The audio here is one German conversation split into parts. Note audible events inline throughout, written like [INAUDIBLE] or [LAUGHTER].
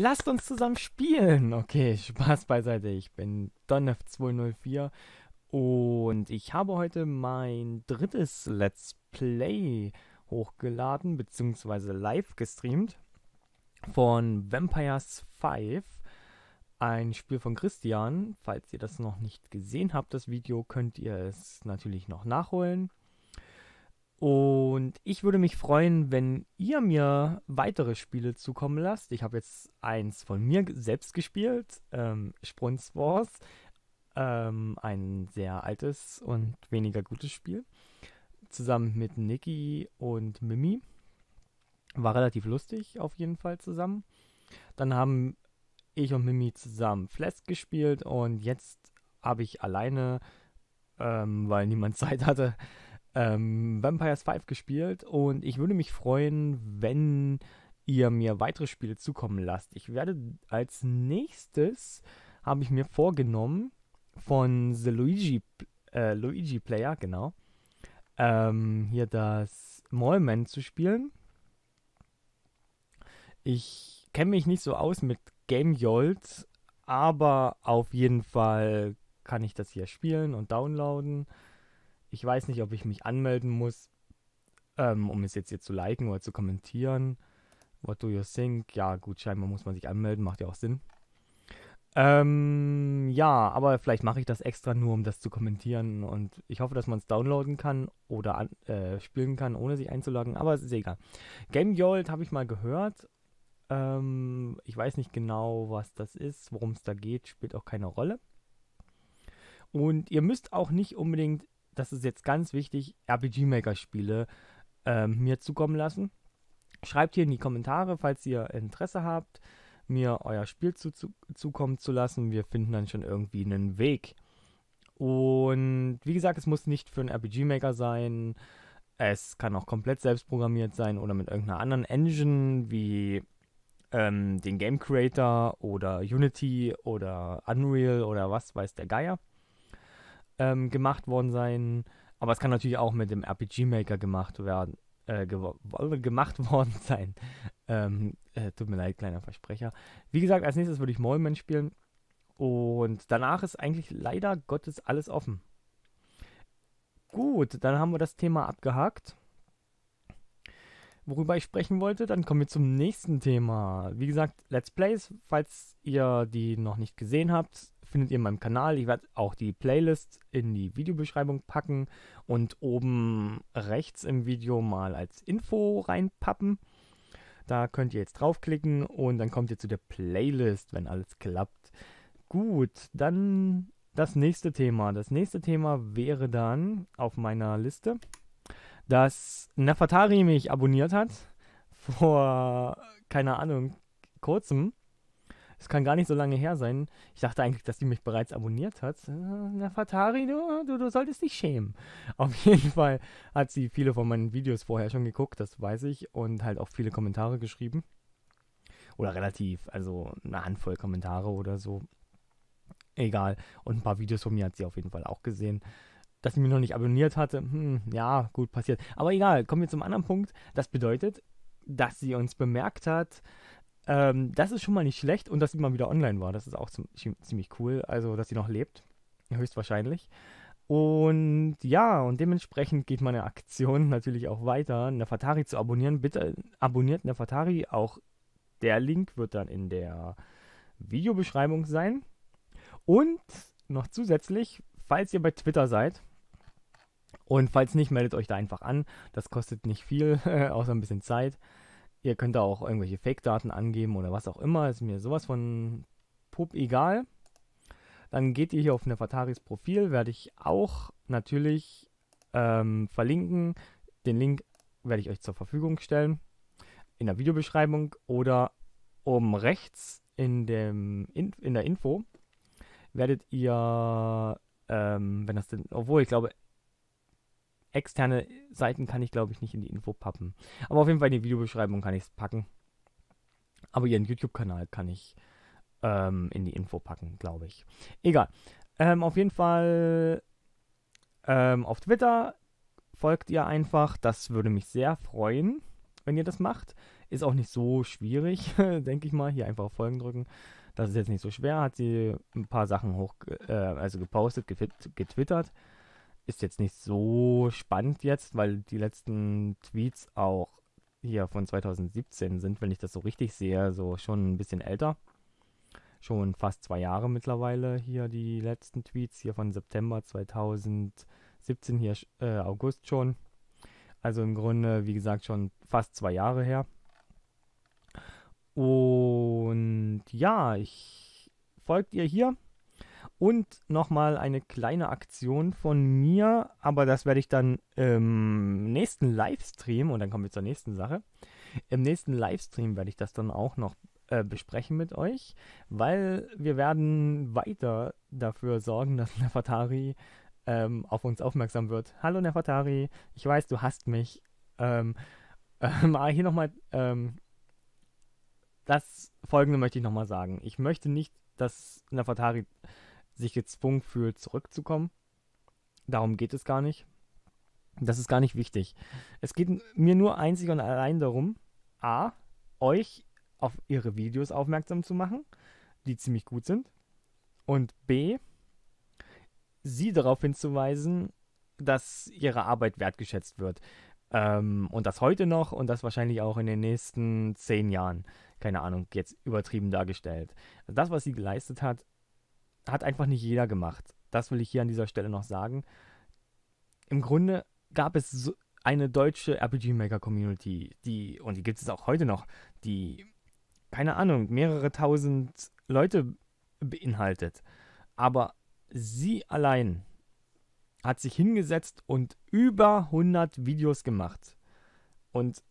Lasst uns zusammen spielen. Okay, Spaß beiseite. Ich bin donnef 204 und ich habe heute mein drittes Let's Play hochgeladen bzw. live gestreamt von Vampires 5. Ein Spiel von Christian. Falls ihr das noch nicht gesehen habt, das Video, könnt ihr es natürlich noch nachholen. Und ich würde mich freuen, wenn ihr mir weitere Spiele zukommen lasst. Ich habe jetzt eins von mir selbst gespielt, ähm, Sprunz Wars. Ähm, ein sehr altes und weniger gutes Spiel. Zusammen mit Niki und Mimi. War relativ lustig auf jeden Fall zusammen. Dann haben ich und Mimi zusammen Flask gespielt und jetzt habe ich alleine, ähm, weil niemand [LAUGHS] Zeit hatte, ähm, Vampires 5 gespielt und ich würde mich freuen, wenn ihr mir weitere Spiele zukommen lasst. Ich werde als nächstes, habe ich mir vorgenommen, von The Luigi, äh, Luigi Player, genau, ähm, hier das Mallman zu spielen. Ich kenne mich nicht so aus mit Game Yolt, aber auf jeden Fall kann ich das hier spielen und downloaden ich weiß nicht, ob ich mich anmelden muss, ähm, um es jetzt hier zu liken oder zu kommentieren. What do you think? Ja, gut, scheinbar muss man sich anmelden, macht ja auch Sinn. Ähm, ja, aber vielleicht mache ich das extra nur, um das zu kommentieren. Und ich hoffe, dass man es downloaden kann oder an, äh, spielen kann, ohne sich einzuloggen. Aber es ist egal. Game Gold habe ich mal gehört. Ähm, ich weiß nicht genau, was das ist, worum es da geht, spielt auch keine Rolle. Und ihr müsst auch nicht unbedingt das ist jetzt ganz wichtig, RPG-Maker-Spiele ähm, mir zukommen lassen. Schreibt hier in die Kommentare, falls ihr Interesse habt, mir euer Spiel zu, zu, zukommen zu lassen. Wir finden dann schon irgendwie einen Weg. Und wie gesagt, es muss nicht für einen RPG-Maker sein. Es kann auch komplett selbst programmiert sein oder mit irgendeiner anderen Engine wie ähm, den Game Creator oder Unity oder Unreal oder was weiß der Geier ähm, gemacht worden sein. Aber es kann natürlich auch mit dem RPG Maker gemacht werden, äh, gemacht [LAUGHS] worden sein. Ähm, äh, tut mir leid, kleiner Versprecher. Wie gesagt, als nächstes würde ich Mollman spielen. Und danach ist eigentlich leider Gottes alles offen. Gut, dann haben wir das Thema abgehakt. Worüber ich sprechen wollte, dann kommen wir zum nächsten Thema. Wie gesagt, Let's Plays, falls ihr die noch nicht gesehen habt, findet ihr in meinem Kanal. Ich werde auch die Playlist in die Videobeschreibung packen und oben rechts im Video mal als Info reinpappen. Da könnt ihr jetzt draufklicken und dann kommt ihr zu der Playlist, wenn alles klappt. Gut, dann das nächste Thema. Das nächste Thema wäre dann auf meiner Liste, dass Nefertari mich abonniert hat. Vor, keine Ahnung, kurzem. Es kann gar nicht so lange her sein. Ich dachte eigentlich, dass die mich bereits abonniert hat. Äh, na, Fatari, du, du, du solltest dich schämen. [LAUGHS] Auf jeden Fall hat sie viele von meinen Videos vorher schon geguckt, das weiß ich, und halt auch viele Kommentare geschrieben. Oder relativ, also eine Handvoll Kommentare oder so. Egal. Und ein paar Videos von mir hat sie auf jeden Fall auch gesehen dass sie mich noch nicht abonniert hatte. Hm, ja, gut, passiert. Aber egal, kommen wir zum anderen Punkt. Das bedeutet, dass sie uns bemerkt hat, ähm, das ist schon mal nicht schlecht und dass sie mal wieder online war, das ist auch ziemlich cool. Also, dass sie noch lebt, höchstwahrscheinlich. Und ja, und dementsprechend geht meine Aktion [LAUGHS] natürlich auch weiter, Nefertari zu abonnieren. Bitte abonniert Nefertari. Auch der Link wird dann in der Videobeschreibung sein. Und noch zusätzlich, falls ihr bei Twitter seid, und falls nicht, meldet euch da einfach an. Das kostet nicht viel, [LAUGHS] außer ein bisschen Zeit. Ihr könnt da auch irgendwelche Fake-Daten angeben oder was auch immer. Ist mir sowas von pup egal. Dann geht ihr hier auf Nefertaris Profil. Werde ich auch natürlich ähm, verlinken. Den Link werde ich euch zur Verfügung stellen. In der Videobeschreibung oder oben rechts in, dem in, in der Info werdet ihr, ähm, wenn das denn, obwohl ich glaube, externe Seiten kann ich, glaube ich, nicht in die Info pappen. Aber auf jeden Fall in die Videobeschreibung kann ich es packen. Aber ihren YouTube-Kanal kann ich ähm, in die Info packen, glaube ich. Egal. Ähm, auf jeden Fall ähm, auf Twitter folgt ihr einfach. Das würde mich sehr freuen, wenn ihr das macht. Ist auch nicht so schwierig, [LAUGHS] denke ich mal. Hier einfach auf Folgen drücken. Das ist jetzt nicht so schwer. Hat sie ein paar Sachen hoch, äh, also gepostet, getwittert ist jetzt nicht so spannend jetzt, weil die letzten Tweets auch hier von 2017 sind, wenn ich das so richtig sehe, so schon ein bisschen älter. Schon fast zwei Jahre mittlerweile hier die letzten Tweets hier von September 2017 hier äh, August schon. Also im Grunde, wie gesagt, schon fast zwei Jahre her. Und ja, ich folgt ihr hier und nochmal eine kleine Aktion von mir, aber das werde ich dann im nächsten Livestream, und dann kommen wir zur nächsten Sache, im nächsten Livestream werde ich das dann auch noch äh, besprechen mit euch, weil wir werden weiter dafür sorgen, dass [LAUGHS] Nefertari ähm, auf uns aufmerksam wird. Hallo Nefertari, ich weiß, du hast mich. Ähm, [LAUGHS] ähm, ah, hier nochmal, ähm, das Folgende möchte ich nochmal sagen. Ich möchte nicht, dass Nefertari sich gezwungen fühlt, zurückzukommen. Darum geht es gar nicht. Das ist gar nicht wichtig. Es geht mir nur einzig und allein darum, a, euch auf ihre Videos aufmerksam zu machen, die ziemlich gut sind, und b, sie darauf hinzuweisen, dass ihre Arbeit wertgeschätzt wird. Ähm, und das heute noch und das wahrscheinlich auch in den nächsten zehn Jahren. Keine Ahnung, jetzt übertrieben dargestellt. Das, was sie geleistet hat, hat einfach nicht jeder gemacht. Das will ich hier an dieser Stelle noch sagen. Im Grunde gab es so eine deutsche RPG Maker Community, die, und die gibt es auch heute noch, die, keine Ahnung, mehrere tausend Leute beinhaltet. Aber sie allein hat sich hingesetzt und über 100 Videos gemacht. Und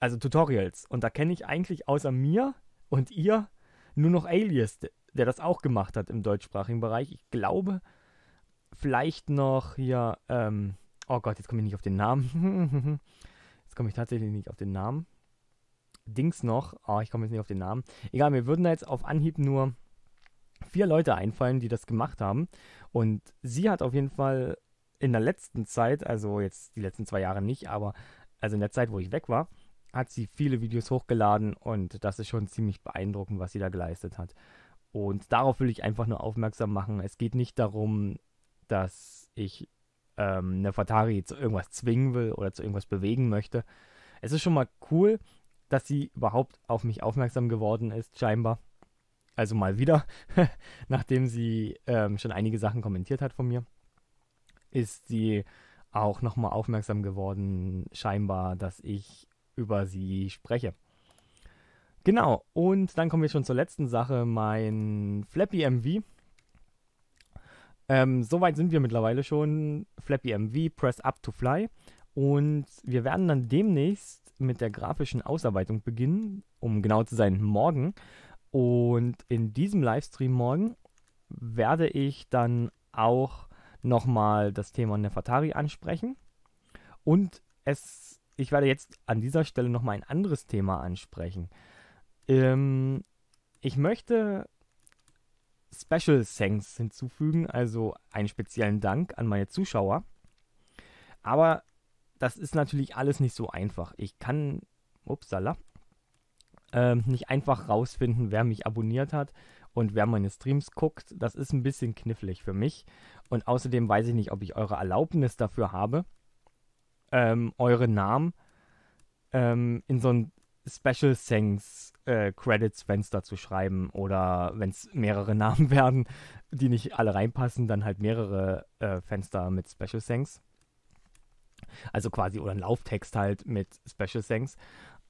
also Tutorials. Und da kenne ich eigentlich außer mir und ihr nur noch Alias der das auch gemacht hat im deutschsprachigen Bereich. Ich glaube, vielleicht noch hier, ähm, oh Gott, jetzt komme ich nicht auf den Namen. [LAUGHS] jetzt komme ich tatsächlich nicht auf den Namen. Dings noch, oh, ich komme jetzt nicht auf den Namen. Egal, mir würden da jetzt auf Anhieb nur vier Leute einfallen, die das gemacht haben. Und sie hat auf jeden Fall in der letzten Zeit, also jetzt die letzten zwei Jahre nicht, aber also in der Zeit, wo ich weg war, hat sie viele Videos hochgeladen und das ist schon ziemlich beeindruckend, was sie da geleistet hat. Und darauf will ich einfach nur aufmerksam machen. Es geht nicht darum, dass ich ähm, eine Fatari zu irgendwas zwingen will oder zu irgendwas bewegen möchte. Es ist schon mal cool, dass sie überhaupt auf mich aufmerksam geworden ist, scheinbar. Also mal wieder, [LAUGHS] nachdem sie ähm, schon einige Sachen kommentiert hat von mir, ist sie auch nochmal aufmerksam geworden, scheinbar, dass ich über sie spreche. Genau, und dann kommen wir schon zur letzten Sache, mein Flappy MV. Ähm, Soweit sind wir mittlerweile schon. Flappy MV, Press Up to Fly. Und wir werden dann demnächst mit der grafischen Ausarbeitung beginnen, um genau zu sein, morgen. Und in diesem Livestream morgen werde ich dann auch nochmal das Thema Nefertari ansprechen. Und es, ich werde jetzt an dieser Stelle nochmal ein anderes Thema ansprechen. Ähm, ich möchte Special Thanks hinzufügen, also einen speziellen Dank an meine Zuschauer. Aber das ist natürlich alles nicht so einfach. Ich kann, upsala, ähm, nicht einfach rausfinden, wer mich abonniert hat und wer meine Streams guckt. Das ist ein bisschen knifflig für mich. Und außerdem weiß ich nicht, ob ich eure Erlaubnis dafür habe, ähm, eure Namen ähm, in so ein Special Thanks äh, Credits Fenster zu schreiben oder wenn es mehrere [LAUGHS] Namen werden, die nicht alle reinpassen, dann halt mehrere äh, Fenster mit Special Thanks. Also quasi oder ein Lauftext halt mit Special Thanks.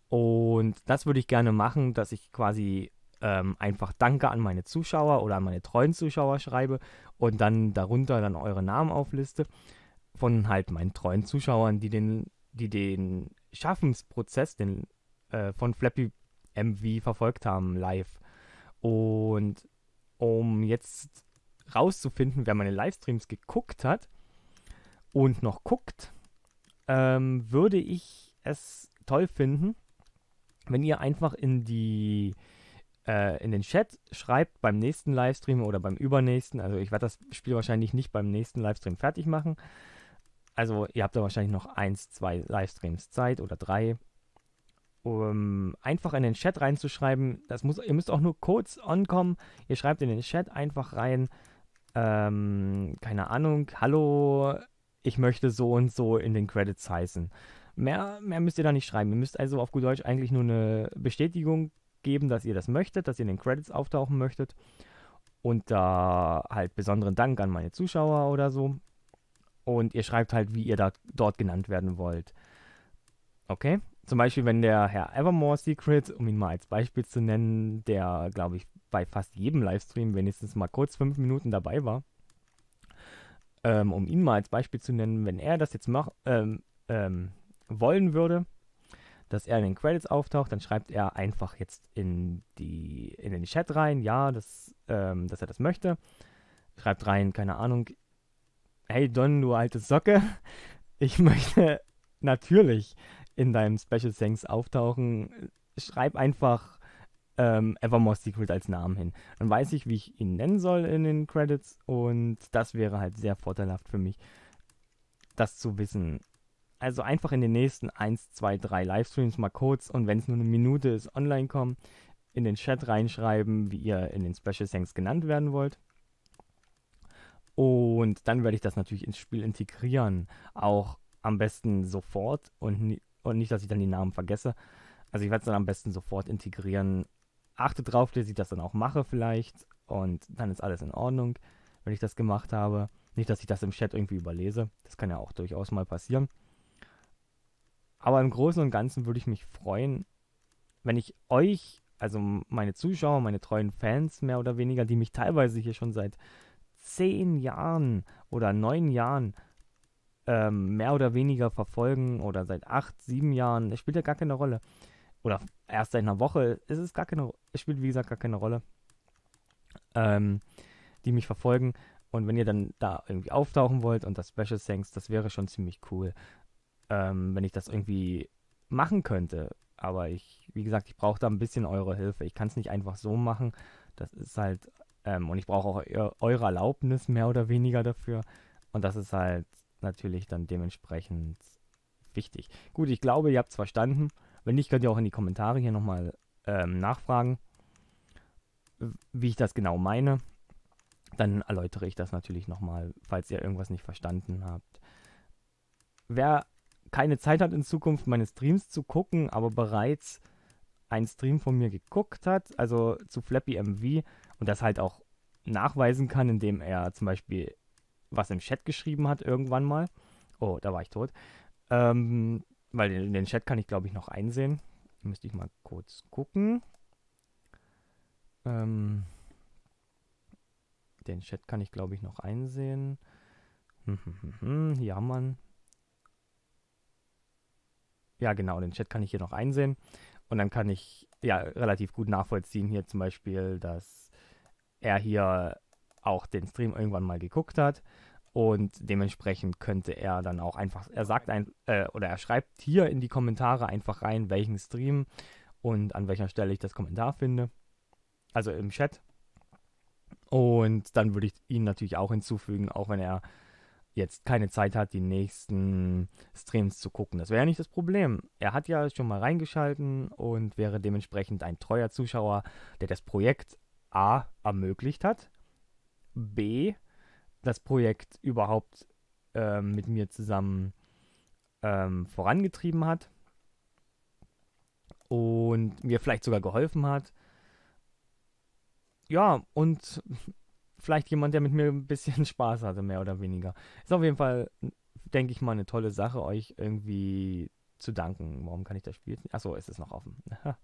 Und das würde ich gerne machen, dass ich quasi ähm, einfach Danke an meine Zuschauer oder an meine treuen Zuschauer schreibe und dann darunter dann eure Namen aufliste von halt meinen treuen Zuschauern, die den, die den Schaffensprozess, den äh, von Flappy MV verfolgt haben live. Und um jetzt rauszufinden, wer meine Livestreams geguckt hat und noch guckt, ähm, würde ich es toll finden, wenn ihr einfach in die äh, in den Chat schreibt beim nächsten Livestream oder beim übernächsten. Also ich werde das Spiel wahrscheinlich nicht beim nächsten Livestream fertig machen. Also ihr habt da wahrscheinlich noch eins, zwei Livestreams Zeit oder drei um, einfach in den Chat reinzuschreiben. Das muss, ihr müsst auch nur kurz ankommen. Ihr schreibt in den Chat einfach rein, ähm, keine Ahnung, hallo, ich möchte so und so in den Credits heißen. Mehr, mehr müsst ihr da nicht schreiben. Ihr müsst also auf gut Deutsch eigentlich nur eine Bestätigung geben, dass ihr das möchtet, dass ihr in den Credits auftauchen möchtet. Und da halt besonderen Dank an meine Zuschauer oder so. Und ihr schreibt halt, wie ihr da dort genannt werden wollt. Okay? zum Beispiel, wenn der Herr Evermore Secret, um ihn mal als Beispiel zu nennen, der, glaube ich, bei fast jedem Livestream wenigstens mal kurz fünf Minuten dabei war, ähm, um ihn mal als Beispiel zu nennen, wenn er das jetzt mach, ähm, ähm, wollen würde, dass er in den Credits auftaucht, dann schreibt er einfach jetzt in, die, in den Chat rein, ja, das, ähm, dass er das möchte. Schreibt rein, keine Ahnung, hey Don, du alte Socke, [LAUGHS] ich möchte [LAUGHS] natürlich in deinem Special Thanks auftauchen, schreib einfach ähm, Evermore Secret als Namen hin. Dann weiß ich, wie ich ihn nennen soll in den Credits und das wäre halt sehr vorteilhaft für mich, das zu wissen. Also einfach in den nächsten 1, 2, 3 Livestreams mal kurz und wenn es nur eine Minute ist, online kommen, in den Chat reinschreiben, wie ihr in den Special Thanks genannt werden wollt. Und dann werde ich das natürlich ins Spiel integrieren. Auch am besten sofort und und nicht, dass ich dann die Namen vergesse. Also ich werde es dann am besten sofort integrieren. Achte drauf, dass ich das dann auch mache vielleicht. Und dann ist alles in Ordnung, wenn ich das gemacht habe. Nicht, dass ich das im Chat irgendwie überlese. Das kann ja auch durchaus mal passieren. Aber im Großen und Ganzen würde ich mich freuen, wenn ich euch, also meine Zuschauer, meine treuen Fans mehr oder weniger, die mich teilweise hier schon seit zehn Jahren oder neun Jahren ähm, mehr oder weniger verfolgen oder seit acht, sieben Jahren, das spielt ja gar keine Rolle. Oder erst seit einer Woche, es ist gar keine, es spielt wie gesagt gar keine Rolle, ähm, die mich verfolgen. Und wenn ihr dann da irgendwie auftauchen wollt und das Special Thanks, das wäre schon ziemlich cool, ähm, wenn ich das irgendwie machen könnte. Aber ich, wie gesagt, ich brauche da ein bisschen eure Hilfe. Ich kann es nicht einfach so machen. Das ist halt, ähm, und ich brauche auch eu eure Erlaubnis mehr oder weniger dafür. Und das ist halt natürlich dann dementsprechend wichtig. Gut, ich glaube, ihr habt es verstanden. Wenn nicht, könnt ihr auch in die Kommentare hier nochmal ähm, nachfragen, wie ich das genau meine. Dann erläutere ich das natürlich nochmal, falls ihr irgendwas nicht verstanden habt. Wer keine Zeit hat in Zukunft meine Streams zu gucken, aber bereits einen Stream von mir geguckt hat, also zu Flappy MV und das halt auch nachweisen kann, indem er zum Beispiel was im Chat geschrieben hat irgendwann mal. Oh, da war ich tot. Ähm, weil den, den Chat kann ich, glaube ich, noch einsehen. Müsste ich mal kurz gucken. Ähm, den Chat kann ich, glaube ich, noch einsehen. Hm, hm, hm, ja, hm. Mann. Ja, genau, den Chat kann ich hier noch einsehen. Und dann kann ich ja relativ gut nachvollziehen hier zum Beispiel, dass er hier auch den Stream irgendwann mal geguckt hat. Und dementsprechend könnte er dann auch einfach, er sagt ein, äh, oder er schreibt hier in die Kommentare einfach rein, welchen Stream und an welcher Stelle ich das Kommentar finde. Also im Chat. Und dann würde ich ihn natürlich auch hinzufügen, auch wenn er jetzt keine Zeit hat, die nächsten Streams zu gucken. Das wäre ja nicht das Problem. Er hat ja schon mal reingeschalten und wäre dementsprechend ein treuer Zuschauer, der das Projekt A ermöglicht hat B, das Projekt überhaupt ähm, mit mir zusammen ähm, vorangetrieben hat und mir vielleicht sogar geholfen hat. Ja, und vielleicht jemand, der mit mir ein bisschen [LAUGHS] Spaß hatte, mehr oder weniger. Ist auf jeden Fall, denke ich mal, eine tolle Sache, euch irgendwie zu danken. Warum kann ich das Spiel jetzt nicht? Achso, ist es noch offen. [LAUGHS]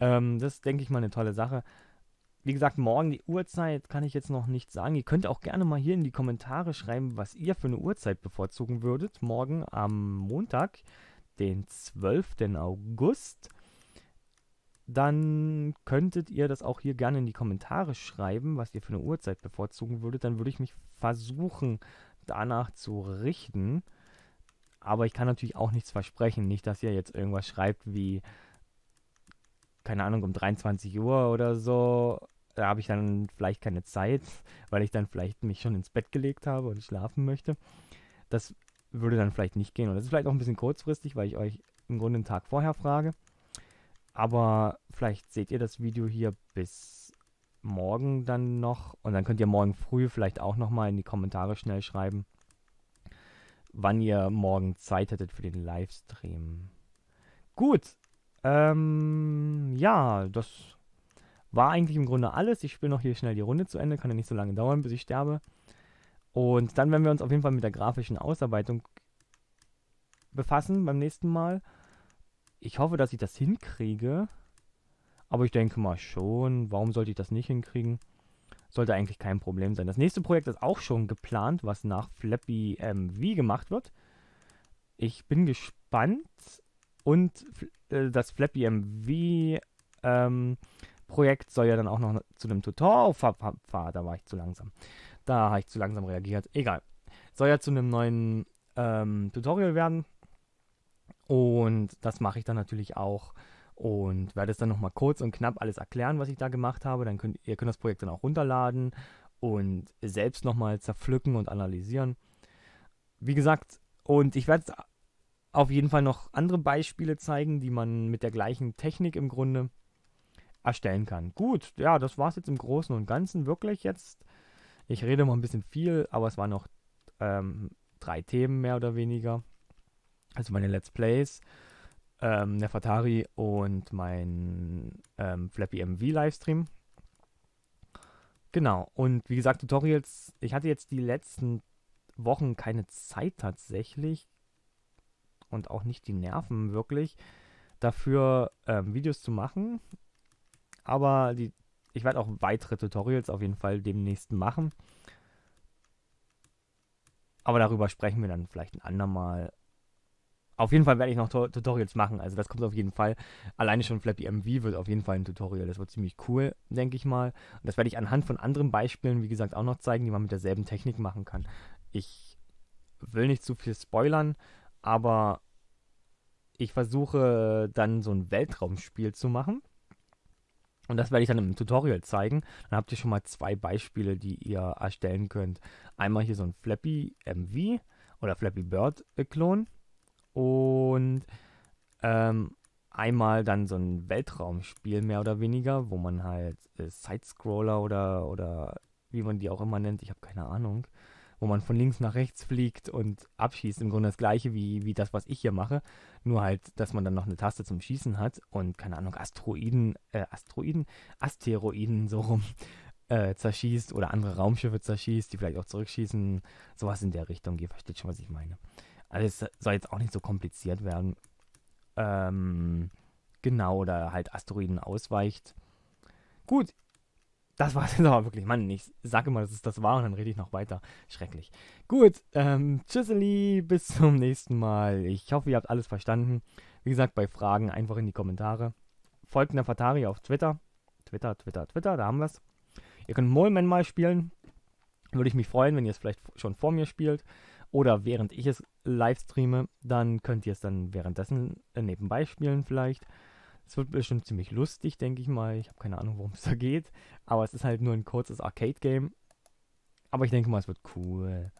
ähm, das denke ich mal, eine tolle Sache wie gesagt, morgen die Uhrzeit kann ich jetzt noch nicht sagen. Ihr könnt auch gerne mal hier in die Kommentare schreiben, was ihr für eine Uhrzeit bevorzugen würdet. Morgen am Montag, den 12. August. Dann könntet ihr das auch hier gerne in die Kommentare schreiben, was ihr für eine Uhrzeit bevorzugen würdet. Dann würde ich mich versuchen, danach zu richten. Aber ich kann natürlich auch nichts versprechen. Nicht, dass ihr jetzt irgendwas schreibt wie, keine Ahnung, um 23 Uhr oder so da habe ich dann vielleicht keine Zeit, weil ich dann vielleicht mich schon ins Bett gelegt habe und schlafen möchte. Das würde dann vielleicht nicht gehen. Und das ist vielleicht auch ein bisschen kurzfristig, weil ich euch im Grunde einen Tag vorher frage. Aber vielleicht seht ihr das Video hier bis morgen dann noch. Und dann könnt ihr morgen früh vielleicht auch nochmal in die Kommentare schnell schreiben, wann ihr morgen Zeit hättet für den Livestream. Gut. Ähm, ja, das war eigentlich im Grunde alles. Ich spiele noch hier schnell die Runde zu Ende, kann ja nicht so lange dauern, bis ich sterbe. Und dann werden wir uns auf jeden Fall mit der grafischen Ausarbeitung befassen beim nächsten Mal. Ich hoffe, dass ich das hinkriege. Aber ich denke mal schon, warum sollte ich das nicht hinkriegen? Sollte eigentlich kein Problem sein. Das nächste Projekt ist auch schon geplant, was nach Flappy MV ähm, gemacht wird. Ich bin gespannt. Und äh, das Flappy MV ähm, Projekt soll ja dann auch noch zu einem Tutorial Tutor. Oh, da war ich zu langsam. Da habe ich zu langsam reagiert. Egal. Soll ja zu einem neuen ähm, Tutorial werden. Und das mache ich dann natürlich auch und werde es dann nochmal kurz und knapp alles erklären, was ich da gemacht habe. Dann könnt ihr könnt das Projekt dann auch runterladen und selbst nochmal zerpflücken und analysieren. Wie gesagt, und ich werde auf jeden Fall noch andere Beispiele zeigen, die man mit der gleichen Technik im Grunde erstellen kann. Gut, ja, das war es jetzt im Großen und Ganzen wirklich jetzt. Ich rede mal ein bisschen viel, aber es waren noch ähm, drei Themen mehr oder weniger. Also meine Let's Plays, ähm, Nefertari und mein ähm, Flappy MV Livestream. Genau, und wie gesagt, Tutorials, ich hatte jetzt die letzten Wochen keine Zeit tatsächlich und auch nicht die Nerven wirklich dafür ähm, Videos zu machen aber die, ich werde auch weitere Tutorials auf jeden Fall demnächst machen. Aber darüber sprechen wir dann vielleicht ein andermal. Auf jeden Fall werde ich noch Tutorials machen, also das kommt auf jeden Fall. Alleine schon Flappy MV wird auf jeden Fall ein Tutorial, das wird ziemlich cool, denke ich mal. Und das werde ich anhand von anderen Beispielen, wie gesagt, auch noch zeigen, die man mit derselben Technik machen kann. Ich will nicht zu viel spoilern, aber ich versuche dann so ein Weltraumspiel zu machen. Und das werde ich dann im Tutorial zeigen. Dann habt ihr schon mal zwei Beispiele, die ihr erstellen könnt. Einmal hier so ein Flappy MV oder Flappy Bird Klon und ähm, einmal dann so ein Weltraumspiel mehr oder weniger, wo man halt äh, Sidescroller oder, oder wie man die auch immer nennt, ich habe keine Ahnung, wo man von links nach rechts fliegt und abschießt. Im Grunde das gleiche wie, wie das, was ich hier mache. Nur halt, dass man dann noch eine Taste zum Schießen hat und, keine Ahnung, Asteroiden, äh, Asteroiden, Asteroiden so rum [LAUGHS] äh, zerschießt oder andere Raumschiffe zerschießt, die vielleicht auch zurückschießen. Sowas in der Richtung. Ihr versteht schon, was ich meine. Also es soll jetzt auch nicht so kompliziert werden. Ähm, genau, oder halt Asteroiden ausweicht. Gut, das war es jetzt aber wirklich. Mann, ich sage immer, dass es das war und dann rede ich noch weiter. Schrecklich. Gut, ähm, tschüsseli, bis zum nächsten Mal. Ich hoffe, ihr habt alles verstanden. Wie gesagt, bei Fragen einfach in die Kommentare. Folgt Fatari auf Twitter. Twitter, Twitter, Twitter, da haben wir es. Ihr könnt Moleman mal spielen. Würde ich mich freuen, wenn ihr es vielleicht schon vor mir spielt. Oder während ich es live streame, dann könnt ihr es dann währenddessen äh, nebenbei spielen vielleicht. Es wird bestimmt ziemlich lustig, denke ich mal. Ich habe keine Ahnung, worum es da geht. Aber es ist halt nur ein kurzes Arcade-Game. Aber ich denke mal, es wird cool.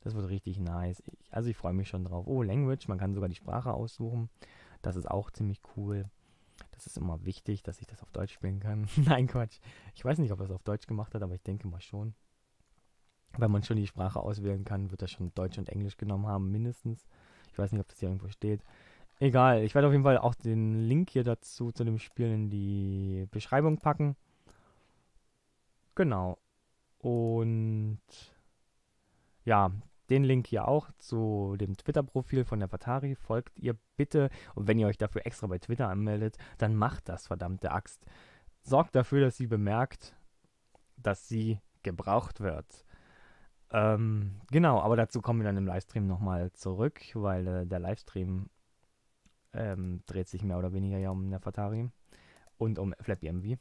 Das wird richtig nice. Ich, also ich freue mich schon drauf. Oh, Language, man kann sogar die Sprache aussuchen. Das ist auch ziemlich cool. Das ist immer wichtig, dass ich das auf Deutsch spielen kann. [LAUGHS] Nein, Quatsch. Ich weiß nicht, ob er es auf Deutsch gemacht hat, aber ich denke mal schon. Wenn man schon die Sprache auswählen kann, wird er schon Deutsch und Englisch genommen haben, mindestens. Ich weiß nicht, ob das hier irgendwo steht. Egal, ich werde auf jeden Fall auch den Link hier dazu zu dem Spiel in die Beschreibung packen. Genau. Und ja, den Link hier auch zu dem Twitter-Profil von der Vatari. Folgt ihr bitte. Und wenn ihr euch dafür extra bei Twitter anmeldet, dann macht das, verdammte Axt. Sorgt dafür, dass sie bemerkt, dass sie gebraucht wird. Ähm, genau, aber dazu kommen wir dann im Livestream nochmal zurück, weil äh, der Livestream ähm, dreht sich mehr oder weniger ja um Nefertari und um Flappy MV.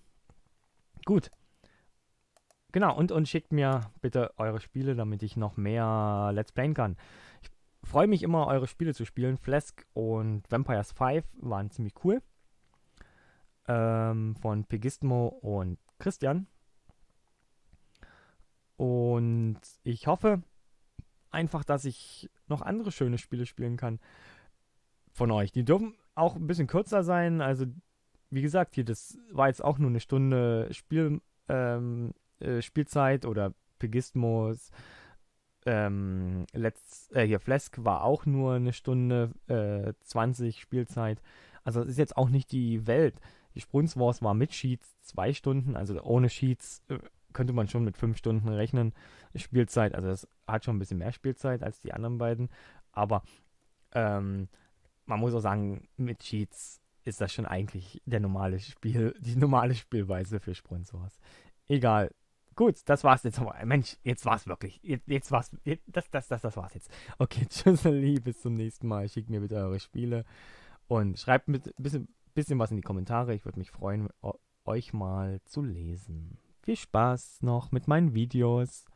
Gut. Genau, und, und schickt mir bitte eure Spiele, damit ich noch mehr Let's Playen kann. Ich freue mich immer, eure Spiele zu spielen. Flask und Vampires 5 waren ziemlich cool. Ähm, von Pegismo und Christian. Und ich hoffe einfach, dass ich noch andere schöne Spiele spielen kann von euch. Die dürfen auch ein bisschen kürzer sein. Also, wie gesagt, hier, das war jetzt auch nur eine Stunde Spiel, ähm, äh, Spielzeit oder Pegismus. Ähm, letzt, äh, hier Flesk war auch nur eine Stunde äh, 20 Spielzeit. Also es ist jetzt auch nicht die Welt. Die Spruns Wars war mit Sheets zwei Stunden, also ohne Sheets äh, könnte man schon mit fünf Stunden rechnen. Spielzeit, also das hat schon ein bisschen mehr Spielzeit als die anderen beiden. Aber ähm, man muss auch sagen, mit Cheats ist das schon eigentlich der normale Spiel, [LAUGHS] die normale Spielweise für Sponsors. Egal. Gut, das war's jetzt aber. Mensch, jetzt war's wirklich. Jetzt, jetzt war's. Jetzt, das, das, das, das war's jetzt. [LAUGHS] Okay, tschüss, bis zum nächsten Mal. Schickt mir bitte eure Spiele und schreibt ein bisschen, bisschen was in die Kommentare. Ich würde mich freuen, euch mal zu lesen. Viel Spaß noch mit meinen Videos.